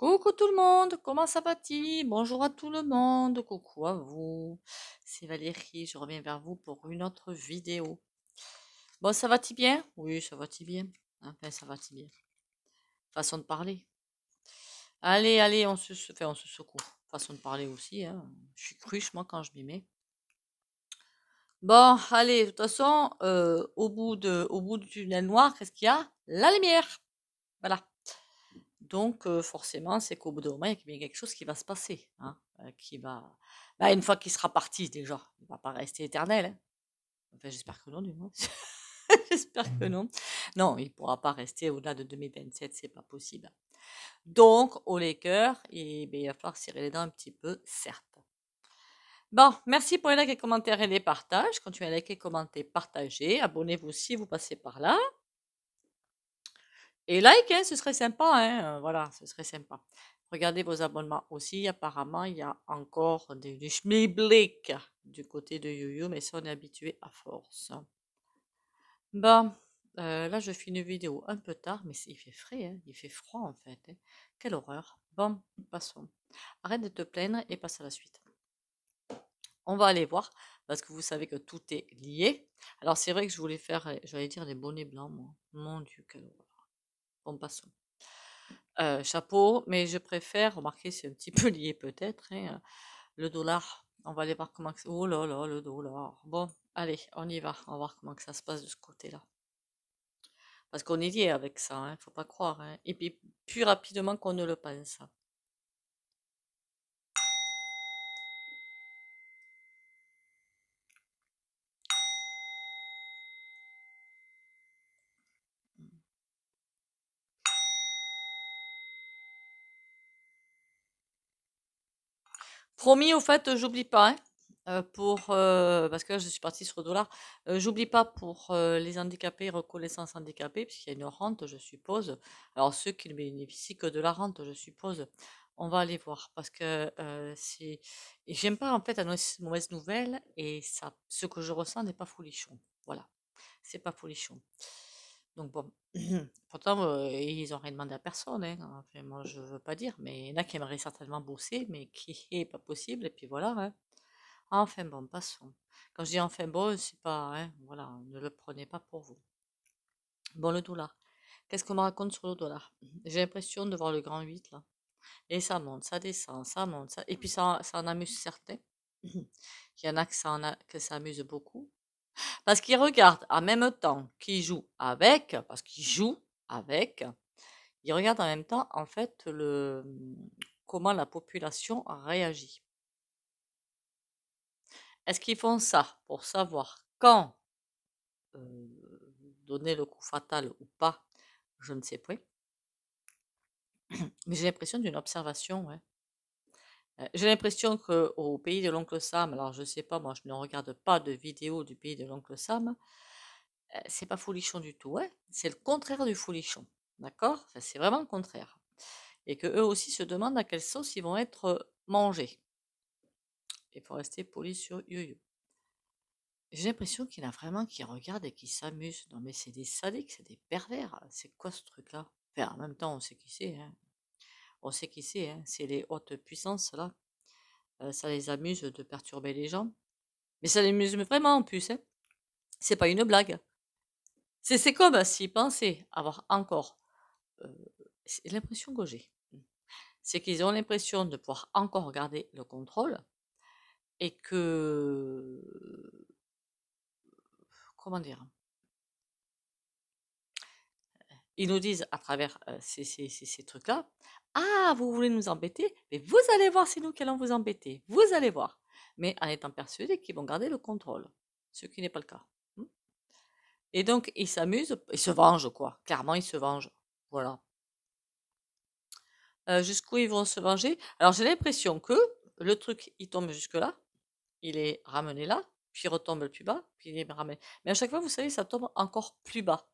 Coucou tout le monde, comment ça va-t-il Bonjour à tout le monde, coucou à vous. C'est Valérie, je reviens vers vous pour une autre vidéo. Bon, ça va-t-il bien Oui, ça va-t-il bien. Enfin, ça va-t-il bien. Façon de parler. Allez, allez, on se, on se secoue. Façon de parler aussi. Hein. Je suis cruche, moi, quand je m'y mets. Bon, allez, de toute façon, euh, au, bout au bout du tunnel noir, qu'est-ce qu'il y a La lumière. Voilà. Donc, forcément, c'est qu'au bout d'un moment, il y a quelque chose qui va se passer. Hein, qui va... Bah, une fois qu'il sera parti, déjà, il ne va pas rester éternel. Hein. Enfin, j'espère que non, du moins. j'espère que mmh. non. Non, il ne pourra pas rester au-delà de 2027, c'est pas possible. Donc, au les et, eh il va falloir serrer les dents un petit peu, certes. Bon, merci pour les likes, les commentaires et les partages. Continuez à liker, commenter, partager. Abonnez-vous si vous passez par là. Et like, hein, ce serait sympa, hein, euh, voilà, ce serait sympa. Regardez vos abonnements aussi. Apparemment, il y a encore des, du schmiblick du côté de Yoyo, mais ça, on est habitué à force. Bon, euh, là, je fais une vidéo un peu tard, mais il fait frais, hein, il fait froid en fait. Hein. Quelle horreur. Bon, passons. Arrête de te plaindre et passe à la suite. On va aller voir, parce que vous savez que tout est lié. Alors, c'est vrai que je voulais faire, j'allais dire des bonnets blancs, moi. Mon Dieu, quelle horreur pas euh, chapeau, mais je préfère, remarquer, c'est un petit peu lié peut-être, hein, le dollar. On va aller voir comment... Oh le dollar. Bon, allez, on y va. voir comment que ça se passe de ce côté-là. Parce qu'on est lié avec ça, il hein, ne faut pas croire. Hein. Et puis, plus rapidement qu'on ne le pense. Promis, au fait, euh, j'oublie pas. Hein. Euh, pour, euh, parce que je suis partie sur dollar. j'oublie pas pour les handicapés, reconnaissance handicapée, puisqu'il y a une rente, je suppose. Alors, ceux qui ne bénéficient que de la rente, je suppose. On va aller voir parce que si J'aime pas en fait annoncer mauvaise nouvelle et ça, ce que je ressens n'est pas folichon. Voilà, c'est pas folichon. Donc bon, mmh pourtant, ils n'ont rien demandé à personne. Hein. moi, je ne veux pas dire, mais il y en a qui aimeraient certainement bosser, mais qui est pas possible. Et puis voilà. Hein. Enfin bon, passons. Quand je dis enfin bon, c'est pas. Hein, voilà, ne le prenez pas pour vous. Bon, le dollar. Qu'est-ce qu'on me raconte sur le dollar J'ai l'impression de voir le grand 8 là. Et ça monte, ça descend, ça monte, ça. Et puis ça, en amuse certains. Mmh il y en a que ça, en a, que ça amuse beaucoup. Parce qu'ils regardent en même temps qu'ils jouent avec, parce qu'ils jouent avec, ils regardent en même temps, en fait, le, comment la population réagit. Est-ce qu'ils font ça pour savoir quand euh, donner le coup fatal ou pas Je ne sais pas. Mais j'ai l'impression d'une observation, ouais. Euh, j'ai l'impression qu'au pays de l'oncle Sam, alors je sais pas, moi je ne regarde pas de vidéos du pays de l'oncle Sam, euh, c'est pas foulichon du tout, ouais, c'est le contraire du foulichon, d'accord C'est vraiment le contraire. Et qu'eux aussi se demandent à quelle sauce ils vont être euh, mangés. Il faut rester poli sur Yoyo. J'ai l'impression qu'il y en a vraiment qui regardent et qui s'amusent. Non mais c'est des sadiques, c'est des pervers. C'est quoi ce truc-là en même temps, on sait qui c'est. Hein on sait qui c'est, hein, c'est les hautes puissances là. Euh, ça les amuse de perturber les gens. Mais ça les amuse vraiment en plus. Ce hein. C'est pas une blague. C'est comme s'ils pensaient avoir encore. Euh, c'est l'impression que j'ai. C'est qu'ils ont l'impression de pouvoir encore garder le contrôle et que. Comment dire ils nous disent à travers euh, ces trucs-là, ah, vous voulez nous embêter Mais vous allez voir, c'est nous qui allons vous embêter. Vous allez voir. Mais en étant persuadés qu'ils vont garder le contrôle, ce qui n'est pas le cas. Hmm? Et donc, ils s'amusent, ils se vengent, quoi. Clairement, ils se vengent. Voilà. Euh, jusqu'où ils vont se venger Alors, j'ai l'impression que le truc, il tombe jusque-là, il est ramené là, puis il retombe plus bas, puis il est ramené. Mais à chaque fois, vous savez, ça tombe encore plus bas.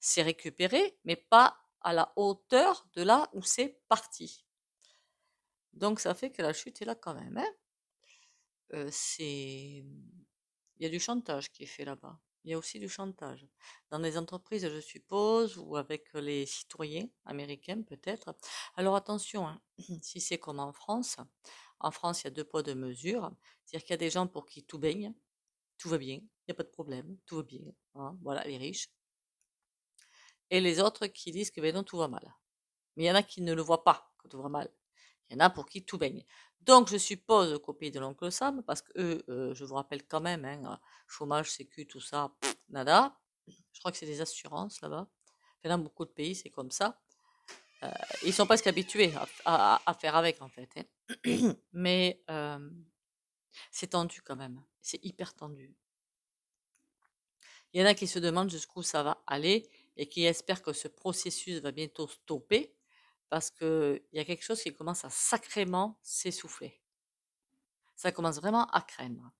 C'est récupéré, mais pas à la hauteur de là où c'est parti. Donc ça fait que la chute est là quand même. Hein. Euh, c'est... Il y a du chantage qui est fait là-bas. Il y a aussi du chantage. Dans les entreprises, je suppose, ou avec les citoyens américains peut-être. Alors attention, hein, si c'est comme en France, en France, il y a deux poids, deux mesures. C'est-à-dire qu'il y a des gens pour qui tout baigne, tout va bien, il n'y a pas de problème, tout va bien. Hein, voilà, les riches et les autres qui disent que ben non, tout va mal. Mais il y en a qui ne le voient pas, que tout va mal. Il y en a pour qui tout baigne. Donc, je suppose qu'au pays de l'oncle Sam, parce que eux, euh, je vous rappelle quand même, hein, chômage, sécu, tout ça, nada. Je crois que c'est des assurances là-bas. Dans beaucoup de pays, c'est comme ça. Euh, ils sont presque habitués à, faire avec, en fait. Hein. Mais euh, c'est tendu quand même. C'est hyper tendu. Il y en a qui se demandent jusqu'où ça va aller et qui espère que ce processus va bientôt stopper parce qu'il y a quelque chose qui commence à sacrément s'essouffler. Ça commence vraiment à craindre.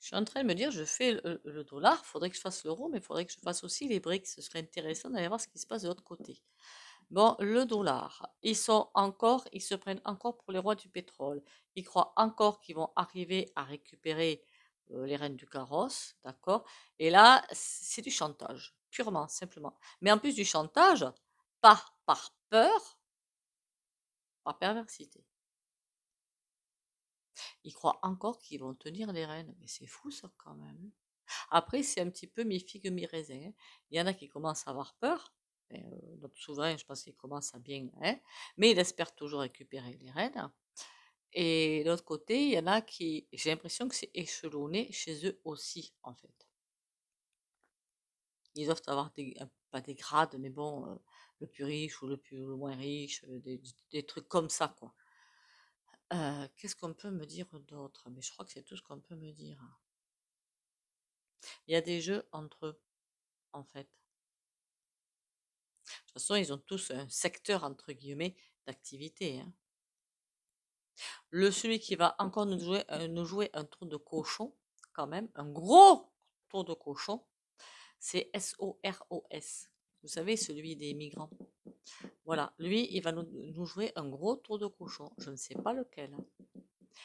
Je suis en train de me dire, je fais le, dollar, il faudrait que je fasse l'euro, mais il faudrait que je fasse aussi les briques. Ce serait intéressant d'aller voir ce qui se passe de l'autre côté. Bon, le dollar, ils sont encore, ils se prennent encore pour les rois du pétrole. Ils croient encore qu'ils vont arriver à récupérer euh, les rênes du carrosse, d'accord Et là, c'est du chantage purement, simplement. Mais en plus du chantage, pas par peur, par perversité. Ils croient encore qu'ils vont tenir les rênes. Mais c'est fou ça quand même. Après, c'est un petit peu mi-figue, mi hein. Il y en a qui commencent à avoir peur. notre euh, souverain, je pense qu'ils commencent à bien. Hein. mais ils espèrent toujours récupérer les rênes. Et de l'autre côté, il y en a qui, j'ai l'impression que c'est échelonné chez eux aussi, en fait ils doivent avoir des, pas des grades, mais bon, euh, le plus riche ou le, plus, moins riche, euh, des, trucs comme ça, quoi. Euh, qu'est-ce qu'on peut me dire d'autre Mais je crois que c'est tout ce qu'on peut me dire. Il y a des jeux entre eux, en fait. De toute façon, ils ont tous un secteur, entre guillemets, d'activité. Hein. Le celui qui va encore nous jouer un tour de cochon, quand même, un gros tour de cochon, c'est S-O-R-O-S. Vous savez, celui des migrants. Voilà, lui, il va nous, jouer un gros tour de cochon. Je ne sais pas lequel.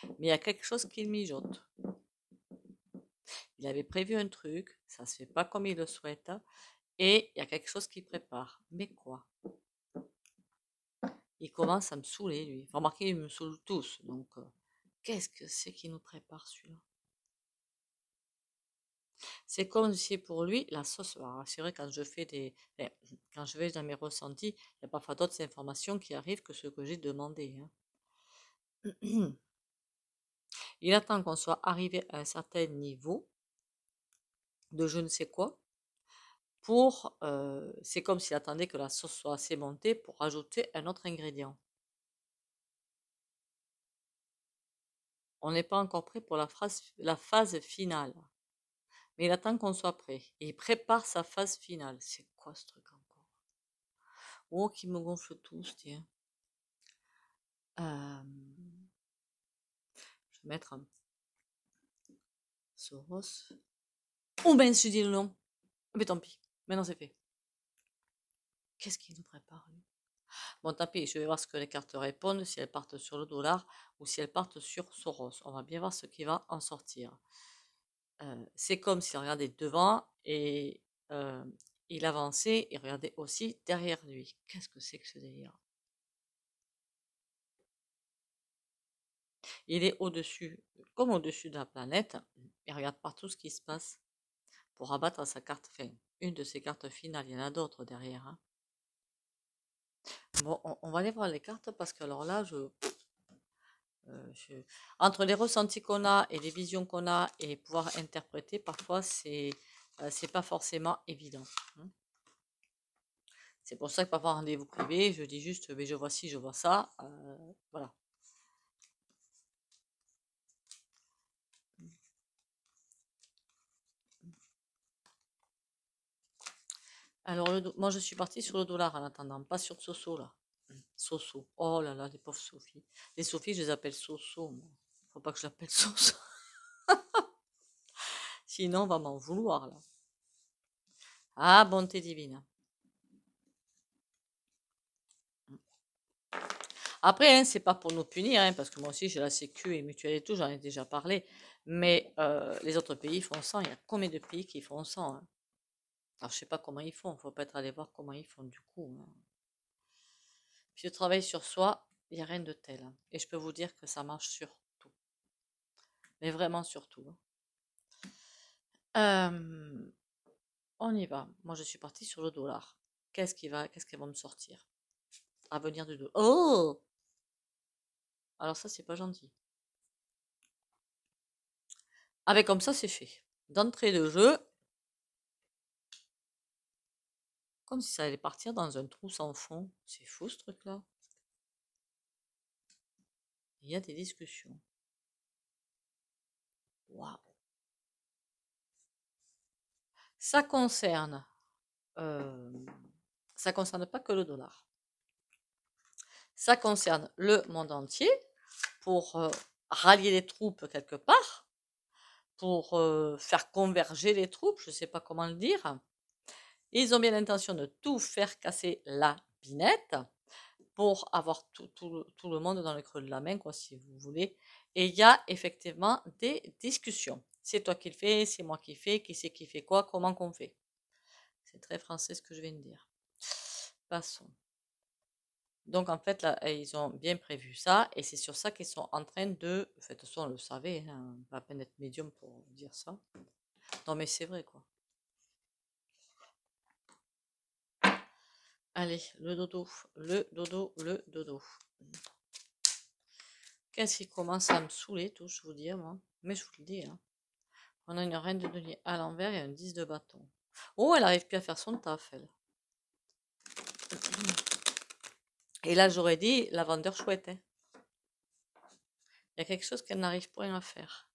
Mais il y a quelque chose qui mijote. Il avait prévu un truc, ça ne se fait pas comme il le souhaite. Et il y a quelque chose qui prépare. Mais quoi Il commence à me saouler, lui. Remarquez, il me saoule tous. Donc, euh, qu'est-ce que c'est qui nous prépare celui-là c'est comme si pour lui, la sauce c'est vrai, quand je fais des, ben, quand je vais dans mes ressentis, il y a parfois d'autres informations qui arrivent que ce que j'ai demandé. Hein. Il attend qu'on soit arrivé à un certain niveau de je ne sais quoi pour, euh, c'est comme s'il attendait que la sauce soit assez montée pour ajouter un autre ingrédient. On n'est pas encore prêt pour la, phrase, la phase finale mais il attend qu'on soit prêt. Et il prépare sa phase finale. C'est quoi ce truc encore Oh, qui me gonfle tous, tiens. Euh, je vais mettre un... Soros. Oh ben, je dit le nom. Mais tant pis. Maintenant, c'est fait. Qu'est-ce qu'il nous prépare, Bon, tant pis, je vais voir ce que les cartes répondent, si elles partent sur le dollar ou si elles partent sur Soros. On va bien voir ce qui va en sortir c'est comme s'il regardait devant et il avançait et regardait aussi derrière lui. Qu'est-ce que c'est que ce délire Il est au-dessus, comme au-dessus de la planète, il regarde partout ce qui se passe pour abattre sa carte fin. Une de ses cartes finales, il y en a d'autres derrière. Hein. Bon, on, va aller voir les cartes parce que alors là, je euh, entre les ressentis qu'on a et les visions qu'on a et pouvoir interpréter, parfois, c'est euh, c'est pas forcément évident. Hein. C'est pour ça que parfois, rendez-vous privé, je dis juste, mais je vois ci, je vois ça. Euh, voilà. Alors, moi, je suis partie sur le dollar en attendant, pas sur ce saut là. Soso. Oh là là, les pauvres Sophie. Les Sophie, je les appelle Soso. Il ne Faut pas que je l'appelle Soso. Sinon, on va m'en vouloir, là. Ah, bonté divine. Après, hein, c'est pas pour nous punir, hein, parce que moi aussi, j'ai la Sécu et Mutuelle et tout, j'en ai déjà parlé. Mais euh, les autres pays font ça. Il y a combien de pays qui font ça hein Alors, je sais pas comment ils font. Il faut pas être allé voir comment ils font, du coup. Hein. Si je travaille sur soi, il n'y a rien de tel. Hein, et je peux vous dire que ça marche sur tout. Mais vraiment sur tout. Hein. on y va. Moi, je suis partie sur le dollar. Qu'est-ce qui va, qu'est-ce va me sortir À venir du dollar. Oh Alors ça, c'est pas gentil. Avec comme ça, c'est fait. D'entrée de jeu, Comme si ça allait partir dans un trou sans fond. C'est fou ce truc-là. Il y a des discussions. Waouh. Ça concerne. Euh, ça concerne pas que le dollar. Ça concerne le monde entier pour euh, rallier les troupes quelque part, pour euh, faire converger les troupes, je ne sais pas comment le dire. Ils ont bien l'intention de tout faire casser la binette pour avoir tout, le monde dans le creux de la main, quoi, si vous voulez. Et il y a effectivement des discussions. C'est toi qui le fais, c'est moi qui le fais, qui c'est qui fait quoi, comment qu'on fait. C'est très français ce que je viens de dire. Passons. Donc en fait, là, eh, ils ont bien prévu ça et c'est sur ça qu'ils sont en train de... fait, de toute on le savait, hein, pas à peine être médium pour dire ça. Non mais c'est vrai quoi. Allez, le dodo, le dodo, le dodo. Qu'est-ce qui commence à me saouler, tout, je vous dire, moi. Mais je vous le dis, hein. On a une reine de denier à l'envers et un 10 de bâton. Oh, elle arrive plus à faire son taf, elle. Et là, j'aurais dit la vendeur chouette. Hein. Il y a quelque chose qu'elle n'arrive pas à faire.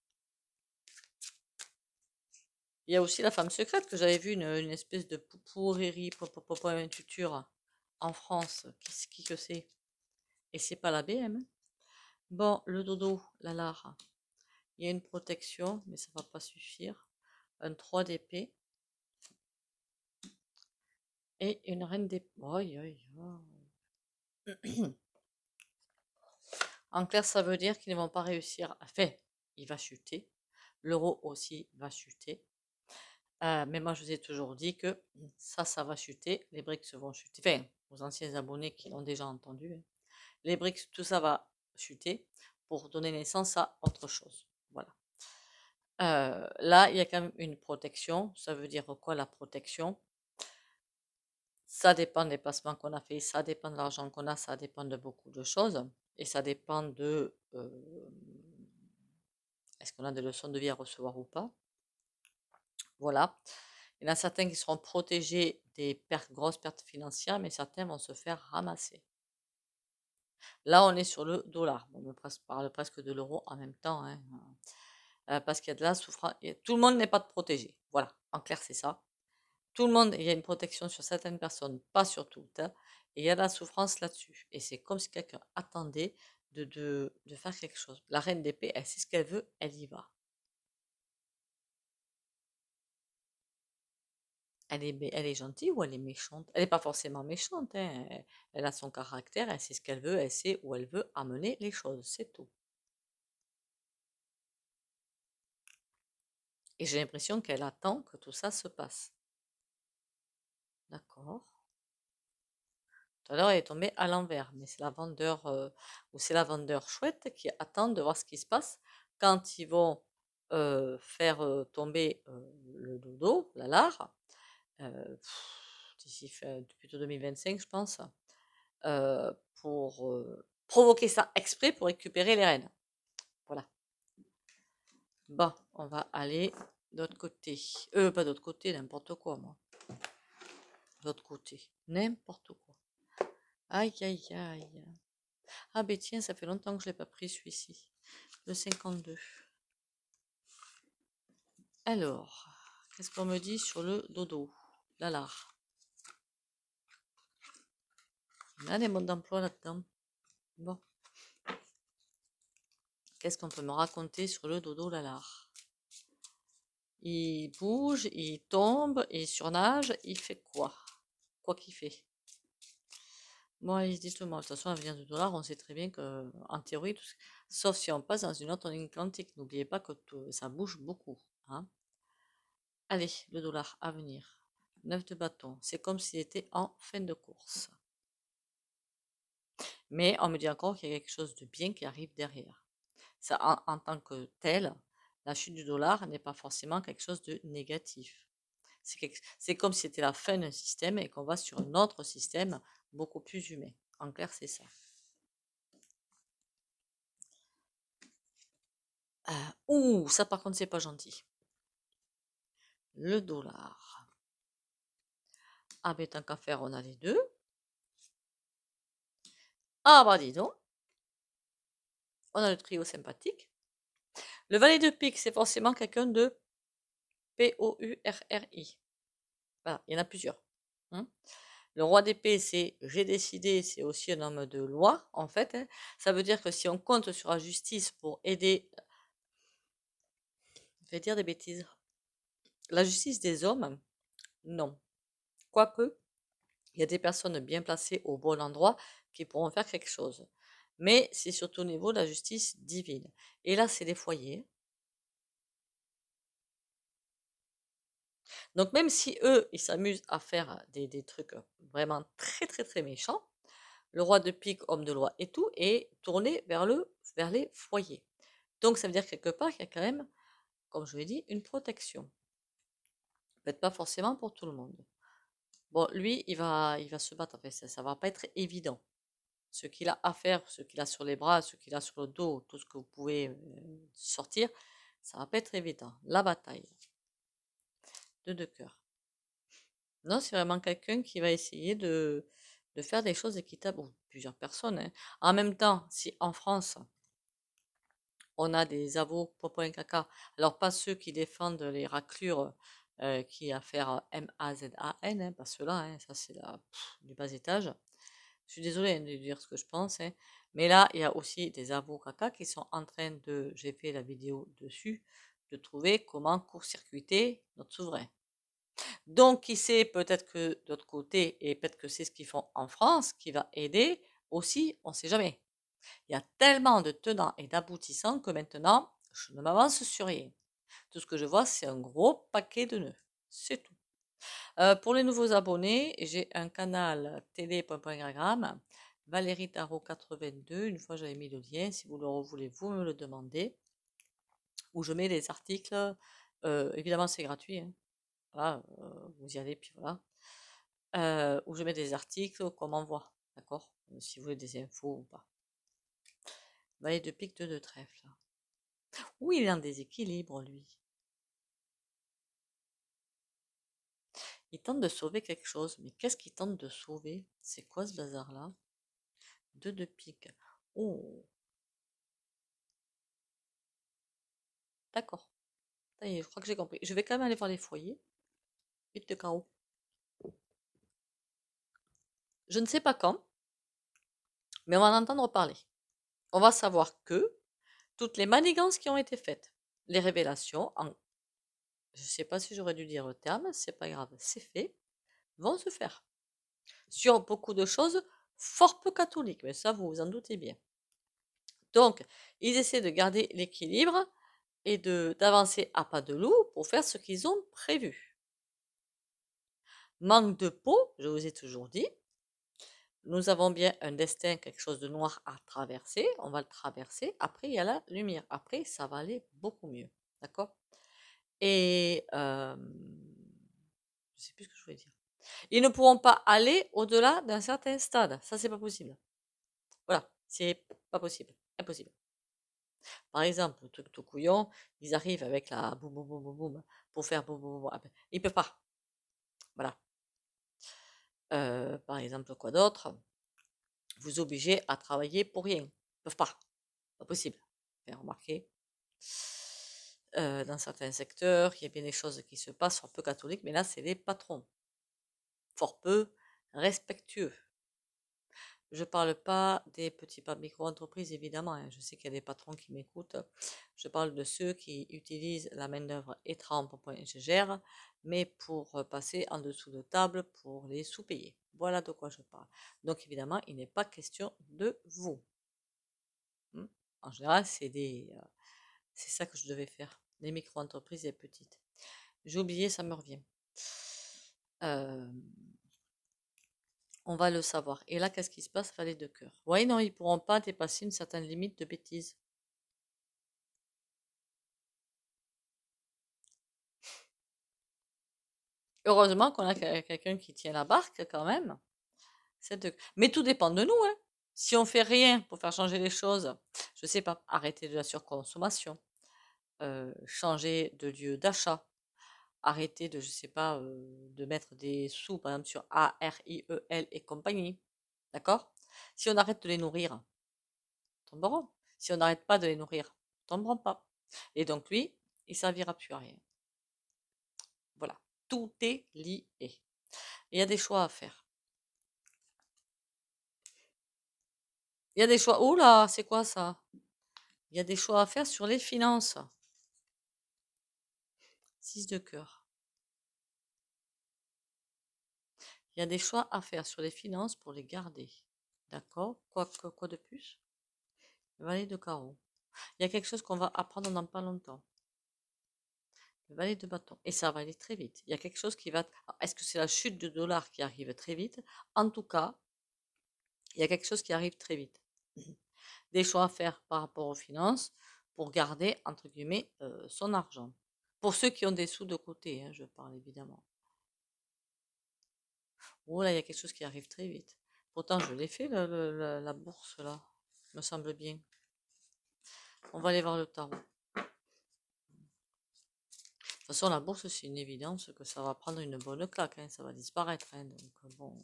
Il y a aussi la femme secrète que j'avais vu une, espèce de pourrerie, pour, pour, pour, tuture en France, euh, qu'est-ce qui que c'est Et c'est pas la BM. Hein. Bon, le dodo, la lara. Il y a une protection, mais ça va pas suffire. Un 3 d'épée. Et une reine d'épée. en clair, ça veut dire qu'ils ne vont pas réussir. à faire. il va chuter. L'euro aussi va chuter. Euh, mais moi, je vous ai toujours dit que ça, ça va chuter. Les briques se vont chuter anciens abonnés qui l'ont déjà entendu. Hein. Les briques, tout ça va chuter pour donner naissance à autre chose. Voilà. Euh, là, il y a quand même une protection. Ça veut dire quoi la protection Ça dépend des placements qu'on a fait, ça dépend de l'argent qu'on a, ça dépend de beaucoup de choses. Et ça dépend de euh, est-ce qu'on a des leçons de vie à recevoir ou pas. Voilà. Il y en a certains qui seront protégés des pertes, grosses pertes financières, mais certains vont se faire ramasser. Là, on est sur le dollar. On on parle presque de l'euro en même temps, hein. euh, parce qu'il y a de la souffrance. Tout le monde n'est pas protégé. Voilà, en clair, c'est ça. Tout le monde, il y a une protection sur certaines personnes, pas sur toutes. Hein, et il y a de la souffrance là-dessus. Et c'est comme si quelqu'un attendait de, de, faire quelque chose. La reine d'épée, elle sait ce qu'elle veut, elle y va. elle est, gentille ou elle est méchante Elle n'est pas forcément méchante. Hein, elle a son caractère, elle sait ce qu'elle veut, elle sait où elle veut amener les choses, c'est tout. Et j'ai l'impression qu'elle attend que tout ça se passe. D'accord. Tout à l'heure, elle est tombée à l'envers, mais c'est la vendeur euh, ou c'est la vendeur chouette qui attend de voir ce qui se passe quand ils vont euh, faire euh, tomber le dodo, la larve. Euh, d'ici plutôt 2025, je pense, euh, pour euh, provoquer ça exprès pour récupérer les rênes. Voilà. Bon, on va aller d'autre côté. Euh, pas d'autre côté, n'importe quoi, moi. D'autre côté. N'importe quoi. Aïe, aïe, aïe. Ah, ben tiens, ça fait longtemps que je ne l'ai pas pris, celui-ci. Le 52. Alors, qu'est-ce qu'on me dit sur le dodo il y a des modes d'emploi là-dedans. Bon. Qu'est-ce qu'on peut me raconter sur le dodo lalar Il bouge, il tombe, il surnage, il fait quoi Quoi qu'il fait. Bon, tout le moi de toute façon, à vient du dollar, on sait très bien que, théorie, sauf si on passe dans une autre ligne quantique, n'oubliez pas que ça bouge beaucoup. Hein. Allez, le dollar à venir. 9 de bâton. C'est comme s'il était en fin de course. Mais on me dit encore qu'il y a quelque chose de bien qui arrive derrière. Ça, en, tant que tel, la chute du dollar n'est pas forcément quelque chose de négatif. C'est comme si c'était la fin d'un système et qu'on va sur un autre système beaucoup plus humain. En clair, c'est ça. Euh, ouh, ça par contre, c'est pas gentil. Le dollar. Ah, mais tant qu'à faire, on a les deux. Ah, bah dis donc. On a le trio sympathique. Le valet de pique, c'est forcément quelqu'un de P-O-U-R-R-I. il y en a plusieurs. Hein. le roi d'épée, c'est j'ai décidé, c'est aussi un homme de loi, en fait. Hein. Ça veut dire que si on compte sur la justice pour aider. Euh, je vais dire des bêtises. La justice des hommes, non. Quoique, Il y a des personnes bien placées au bon endroit qui pourront faire quelque chose. Mais c'est surtout au niveau de la justice divine. Et là, c'est les foyers. Donc même si eux, ils s'amusent à faire des, trucs euh, vraiment très très très méchants, le roi de pique, homme de loi et tout, est tourné vers, le, vers les foyers. Donc ça veut dire quelque part qu'il y a quand même, comme je l'ai dit, une protection. Peut-être pas forcément pour tout le monde. Bon, lui, il va, il va se battre ça. ne va pas être évident. Ce qu'il a à faire, ce qu'il a sur les bras, ce qu'il a sur le dos, tout ce que vous pouvez euh, sortir, ça va pas être évident. La bataille de deux cœurs. Non, c'est vraiment quelqu'un qui va essayer de, faire des choses équitables. Bon, plusieurs personnes. Hein. En même temps, si en France, on a des avocats pour et caca, alors pas ceux qui défendent les raclures euh, qui a à faire M-A-Z-A-N, hein, parce que là, hein, ça c'est du bas étage. Je suis désolée hein, de dire ce que je pense, mais là il y a aussi des avocats qui sont en train de, j'ai fait la vidéo dessus, de trouver comment court-circuiter notre souverain. Donc, qui sait, peut-être que d'autre côté, et peut-être que c'est ce qu'ils font en France qui va aider aussi, on ne sait jamais. Il y a tellement de tenants et d'aboutissants que maintenant, je ne m'avance sur rien. Tout ce que je vois, c'est un gros paquet de nœuds. C'est tout. Euh, pour les nouveaux abonnés, j'ai un canal télé.gram Valérie Tarot 82. Une fois, j'avais mis le lien. Si vous le voulez, vous me le demandez. Où je mets des articles. Euh, évidemment, c'est gratuit. Hein. Euh, vous y allez, puis voilà. où je mets des articles qu'on m'envoie. D'accord Si vous voulez des infos ou pas. Valet de pique, de trèfle. Oui, il est en déséquilibre, lui. Il tente de sauver quelque chose, mais qu'est-ce qu'il tente de sauver C'est quoi ce bazar-là Deux de pique. Oh D'accord. je crois que j'ai compris. Je vais quand même aller voir les foyers. de carreau. Je ne sais pas quand, mais on va en entendre parler. On va savoir que toutes les manigances qui ont été faites, les révélations, en, je ne sais pas si j'aurais dû dire le terme, c'est pas grave, c'est fait, vont se faire. Sur beaucoup de choses fort peu catholiques, mais ça vous vous en doutez bien. Donc, ils essaient de garder l'équilibre et d'avancer à pas de loup pour faire ce qu'ils ont prévu. Manque de peau, je vous ai toujours dit, nous avons bien un destin, quelque chose de noir à traverser, on va le traverser, après il y a la lumière, après ça va aller beaucoup mieux, d'accord Et euh, je sais plus ce que je voulais dire. Ils ne pourront pas aller au-delà d'un certain stade, ça c'est pas possible. Voilà, c'est pas possible, impossible. Par exemple, le truc tout couillon, ils arrivent avec la boum boum boum boum pour faire boum boum boum, ah ben, ils peuvent pas. Voilà, euh, par exemple, quoi d'autre, vous obligez à travailler pour rien. Ils ne peuvent pas. Pas possible. remarquer. Euh, dans certains secteurs, il y a bien des choses qui se passent fort peu catholiques, mais là, c'est les patrons. Fort peu respectueux. Je ne parle pas des petits micro-entreprises, évidemment. Hein. Je sais qu'il y a des patrons qui m'écoutent. Je parle de ceux qui utilisent la main-d'œuvre étrampe.gr, mais pour euh, passer en dessous de table pour les sous-payer. Voilà de quoi je parle. Donc, évidemment, il n'est pas question de vous. Hmm? En général, c'est des. Euh, c'est ça que je devais faire. Les micro-entreprises et petites. J'ai oublié, ça me revient. Euh, on va le savoir. Et là, qu'est-ce qui se passe Fallait de cœur. Oui, non, ils ne pourront pas dépasser une certaine limite de bêtises. Heureusement qu'on a quelqu'un qui tient la barque quand même. Mais tout dépend de nous. Hein. Si on fait rien pour faire changer les choses, je ne sais pas, arrêter de la surconsommation, euh, changer de lieu d'achat, arrêter de, je sais pas, de mettre des sous, par exemple, sur A, R, I, E, L et compagnie. D'accord Si on arrête de les nourrir, tomberont. Si on n'arrête pas de les nourrir, tomberont pas. Et donc, lui, il servira plus à rien. Voilà. Tout est lié. Il y a des choix à faire. Il y a des choix. Oula, c'est quoi ça Il y a des choix à faire sur les finances. 6 de cœur. Il y a des choix à faire sur les finances pour les garder. D'accord quoi, de plus valet de carreau. Il y a quelque chose qu'on va apprendre dans pas longtemps. Le valet de bâton. Et ça va aller très vite. Il y a quelque chose qui va... Ah, est-ce que c'est la chute de dollars qui arrive très vite En tout cas, il y a quelque chose qui arrive très vite. Des choix à faire par rapport aux finances pour garder, entre guillemets, euh, son argent. Pour ceux qui ont des sous de côté, hein, je parle évidemment. Oh là, il y a quelque chose qui arrive très vite. Pourtant, je l'ai fait, la, bourse, là, me semble bien. On va aller voir le temps De toute façon, la bourse, c'est une évidence que ça va prendre une bonne claque, hein, ça va disparaître. Hein, donc, euh, bon.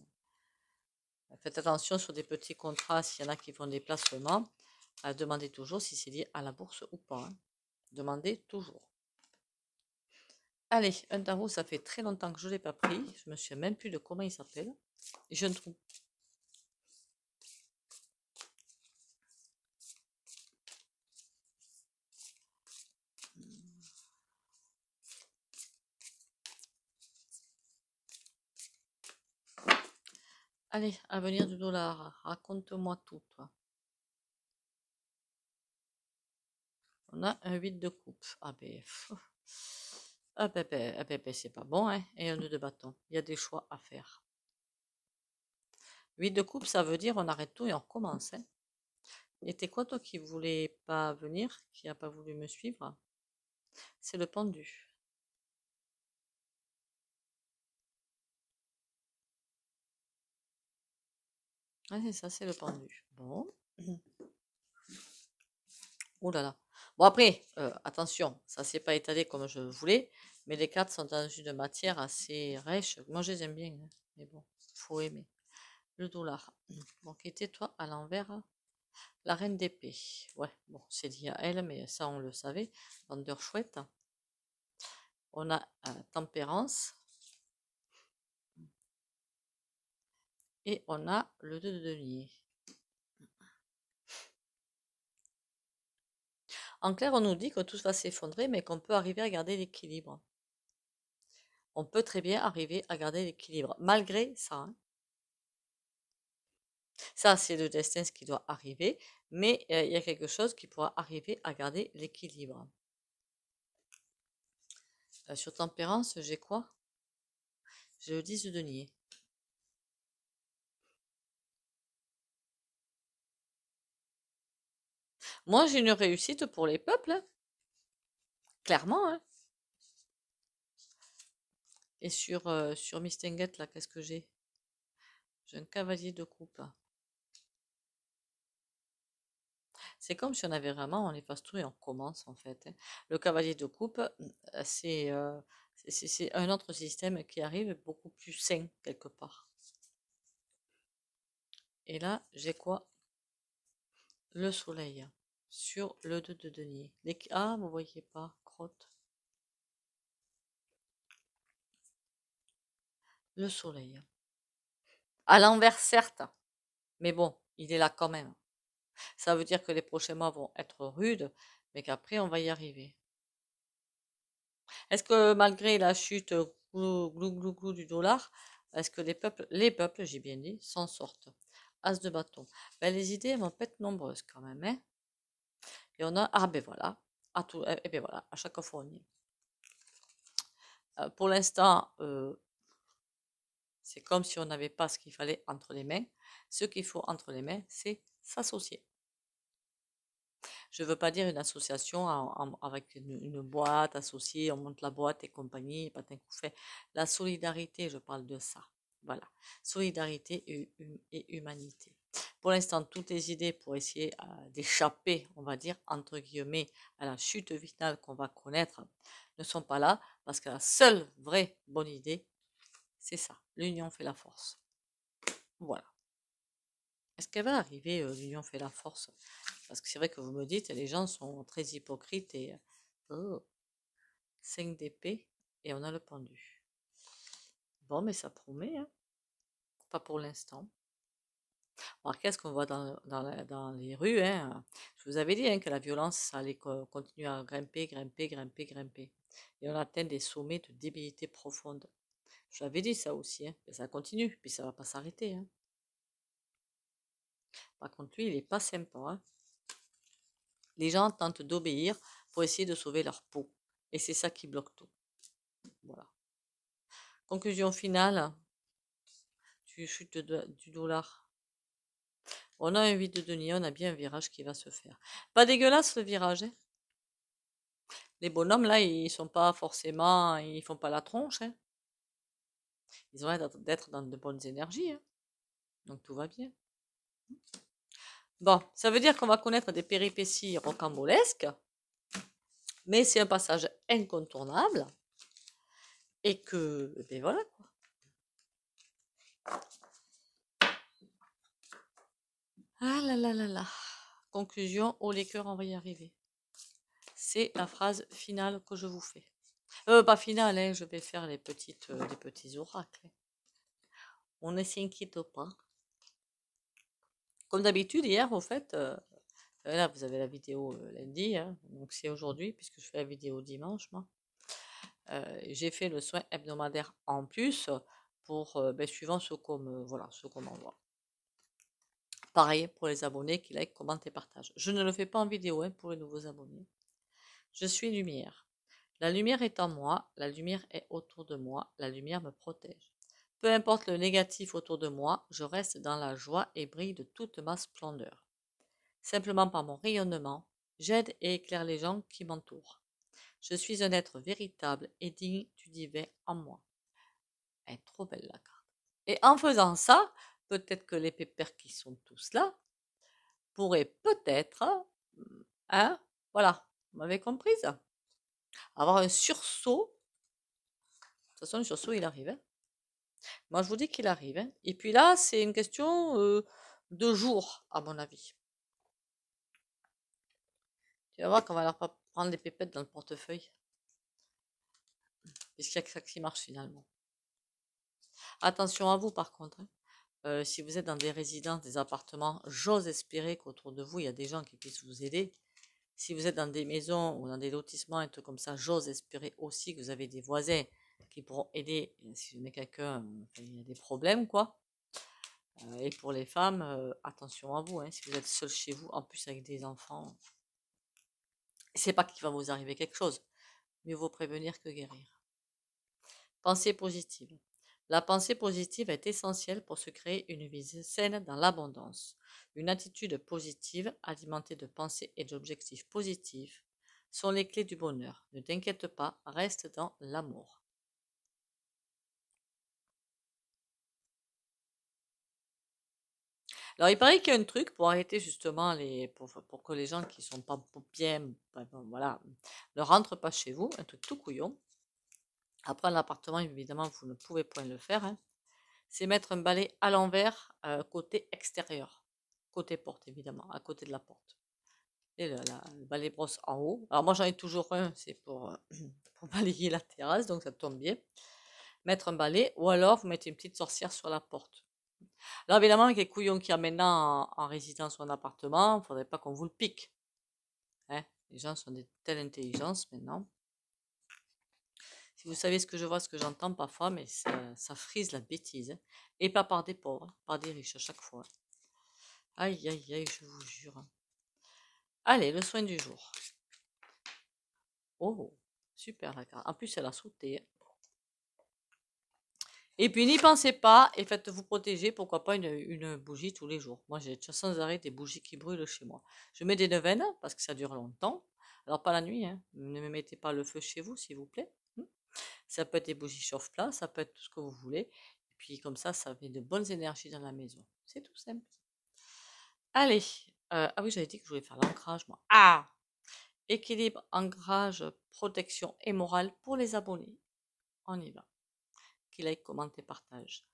Faites attention sur des petits contrats, s'il y en a qui font des placements, à demander toujours si c'est lié à la bourse ou pas. Demandez toujours. Allez, un tarot, ça fait très longtemps que je ne l'ai pas pris. Je ne me souviens même plus de comment il s'appelle. Je ne trouve. Allez, à venir du dollar, raconte-moi tout, toi. On a un 8 de coupe. ABF. Ah ben, ah, ben, ben, ah ben, ben, c'est pas bon, hein. Et un nœud de bâton. Il y a des choix à faire. 8 de coupe, ça veut dire on arrête tout et on commence. Hein. Et t'es quoi toi qui voulais pas venir, qui n'a pas voulu me suivre C'est le pendu. Ah, c'est ça, c'est le pendu. Bon. Oh là là. Bon, après, euh, attention, ça s'est pas étalé comme je voulais, mais les cartes sont dans une matière assez riche. Moi, je les aime bien, hein, mais bon, faut aimer. Le dollar. Hmm, bon, qui toi à l'envers La reine d'épée. Ouais, bon, c'est lié à elle, mais ça, on le savait. Vendeur chouette. On a euh, tempérance. Et on a le 2 de denier. En clair, on nous dit que tout va s'effondrer, mais qu'on peut arriver à garder l'équilibre. On peut très bien arriver à garder l'équilibre, malgré ça. Hein. Ça, c'est le destin, ce qui doit arriver, mais euh, il y a quelque chose qui pourra arriver à garder l'équilibre. Euh, sur tempérance, j'ai quoi J'ai le 10 de denier. Moi, j'ai une réussite pour les peuples. Hein. Clairement. Hein. Et sur, euh, sur là, qu'est-ce que j'ai J'ai un cavalier de coupe. C'est comme si on avait vraiment, on efface tout et on commence en fait. Hein. Le cavalier de coupe, euh, euh, c'est un autre système qui arrive beaucoup plus sain quelque part. Et là, j'ai quoi Le soleil sur le 2 de denier. Ah, vous voyez pas, crotte. Le soleil. À l'envers, certes, mais bon, il est là quand même. Ça veut dire que les prochains mois vont être rudes, mais qu'après, on va y arriver. Est-ce que malgré la chute glou glou du dollar, est-ce que les peuples, les peuples, j'ai bien dit, s'en sortent As de bâton. Ben, les idées vont être nombreuses quand même. Hein. Et on a, ah ben voilà, à et eh, eh ben voilà, à chaque fois on est. Euh, pour l'instant, euh, c'est comme si on n'avait pas ce qu'il fallait entre les mains. Ce qu'il faut entre les mains, c'est s'associer. Je ne veux pas dire une association avec une, boîte associée, on monte la boîte et compagnie, pas d'un coup fait. La solidarité, je parle de ça. Voilà. Solidarité et humanité pour l'instant toutes les idées pour essayer euh, d'échapper, on va dire, entre guillemets, à la chute vitale qu'on va connaître ne sont pas là, parce que la seule vraie bonne idée, c'est ça. L'union fait la force. Voilà. Est-ce qu'elle va arriver, euh, l'union fait la force Parce que c'est vrai que vous me dites, les gens sont très hypocrites et... 5 d'épée et on a le pendu. Bon, mais ça promet, hein. Pas pour l'instant. Alors qu'est-ce qu'on voit dans, dans, les rues hein? Je vous avais dit hein, que la violence, ça allait continuer à grimper, grimper, grimper, grimper. Et on atteint des sommets de débilité profonde. Je vous avais dit ça aussi, hein, ça continue, puis ça ne va pas s'arrêter. Par contre, lui, il n'est pas sympa. Les gens tentent d'obéir pour essayer de sauver leur peau. Et c'est ça qui bloque tout. Voilà. Conclusion finale, tu chutes du dollar on a un 8 de denier, on a bien un virage qui va se faire. Pas dégueulasse le virage. Hein les bonhommes, là, ils sont pas forcément, ils font pas la tronche. Hein. ils ont l'air d'être dans de bonnes énergies. Hein. Donc tout va bien. Bon, ça veut dire qu'on va connaître des péripéties rocambolesques, mais c'est un passage incontournable et que, eh ben voilà quoi. Ah là là là là. Conclusion, au les cœurs, on va y arriver. C'est la phrase finale que je vous fais. Euh, pas finale, hein, je vais faire les, petites, euh, petits oracles. On ne s'inquiète pas. Comme d'habitude, hier, au fait, euh, là, vous avez la vidéo lundi, hein, donc c'est aujourd'hui, puisque je fais la vidéo dimanche, moi. J'ai fait le soin hebdomadaire en plus pour, ben, suivant ce qu'on ce qu'on m'envoie. Pareil pour les abonnés qui like, commentent et partagent. Je ne le fais pas en vidéo hein, pour les nouveaux abonnés. Je suis lumière. La lumière est en moi, la lumière est autour de moi, la lumière me protège. Peu importe le négatif autour de moi, je reste dans la joie et brille de toute ma splendeur. Simplement par mon rayonnement, j'aide et éclaire les gens qui m'entourent. Je suis un être véritable et digne du divin en moi. Elle est trop belle la carte. Et en faisant ça, peut-être que les pépères qui sont tous là pourraient peut-être, hein, hein, voilà, vous m'avez comprise, avoir un sursaut. De toute façon, le sursaut, il arrive. Hein. Moi, je vous dis qu'il arrive. Hein. Et puis là, c'est une question euh, de jour, à mon avis. Tu vas voir qu'on va leur pas prendre les pépettes dans le portefeuille. Puisqu'il n'y a que ça qui marche finalement. Attention à vous, par contre. Euh, si vous êtes dans des résidences, des appartements, j'ose espérer qu'autour de vous, il y a des gens qui puissent vous aider. Si vous êtes dans des maisons ou dans des lotissements et tout comme ça, j'ose espérer aussi que vous avez des voisins qui pourront aider euh, si vous jamais quelqu'un il y a des problèmes, quoi. Euh, et pour les femmes, attention à vous, hein, si vous êtes seul chez vous, en plus avec des enfants, c'est pas qu'il va vous arriver quelque chose. Mieux vaut prévenir que guérir. Pensez positive. La pensée positive est essentielle pour se créer une vie saine dans l'abondance. Une attitude positive, alimentée de pensées et d'objectifs positifs, sont les clés du bonheur. Ne t'inquiète pas, reste dans l'amour. Alors, il paraît qu'il y a un truc pour arrêter justement les, pour, que les gens qui ne sont pas bien, ben, ben, voilà, ne rentrent pas chez vous, un truc tout couillon. Après, l'appartement, évidemment, vous ne pouvez point le faire. Hein. C'est mettre un balai à l'envers, euh, côté extérieur. Côté porte, évidemment, à côté de la porte. Et le, balai brosse en haut. Alors, moi, j'en ai toujours un, c'est euh, pour, balayer la terrasse, donc ça tombe bien. Mettre un balai, ou alors vous mettez une petite sorcière sur la porte. Alors, évidemment, avec les couillons qu'il y a maintenant en, résidence ou en appartement, il ne faudrait pas qu'on vous le pique. Hein. les gens sont de telle intelligence maintenant. Si vous savez ce que je vois, ce que j'entends parfois, mais ça, frise la bêtise. Hein. Et pas par des pauvres, hein, par des riches à chaque fois. Aïe, aïe, aïe, je vous jure. Allez, le soin du jour. Oh, super la En plus, elle a sauté. Hein. Et puis, n'y pensez pas et faites-vous protéger, pourquoi pas, une, bougie tous les jours. Moi, j'ai sans arrêt des bougies qui brûlent chez moi. Je mets des neuvaines parce que ça dure longtemps. Alors, pas la nuit, ne mettez pas le feu chez vous, s'il vous plaît. Ça peut être des bougies chauffe-plat, ça peut être tout ce que vous voulez. Et puis comme ça, ça met de bonnes énergies dans la maison. C'est tout simple. Allez. Euh, ah oui, j'avais dit que je voulais faire l'ancrage, Ah Équilibre, ancrage, protection et morale pour les abonnés. On y va. Qui like, commente et partage.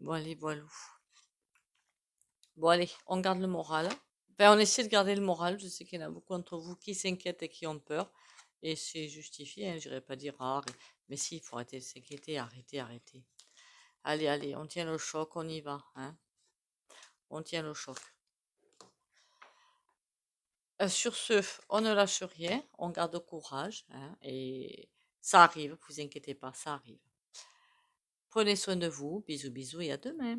Bon, allez, voilà. Bon, allez, on garde le moral. Hein. on essaie de garder le moral. Je sais qu'il y en a beaucoup entre vous qui s'inquiètent et qui ont peur. Et c'est justifié, hein, je ne dirais pas dire ah, mais si, il faut arrêter de s'inquiéter, arrêter, arrêter. Allez, allez, on tient le choc, on y va. Hein. On tient le choc. Euh, sur ce, on ne lâche rien, on garde courage. et ça arrive, vous inquiétez pas, ça arrive. Prenez soin de vous. Bisous, bisous et à demain.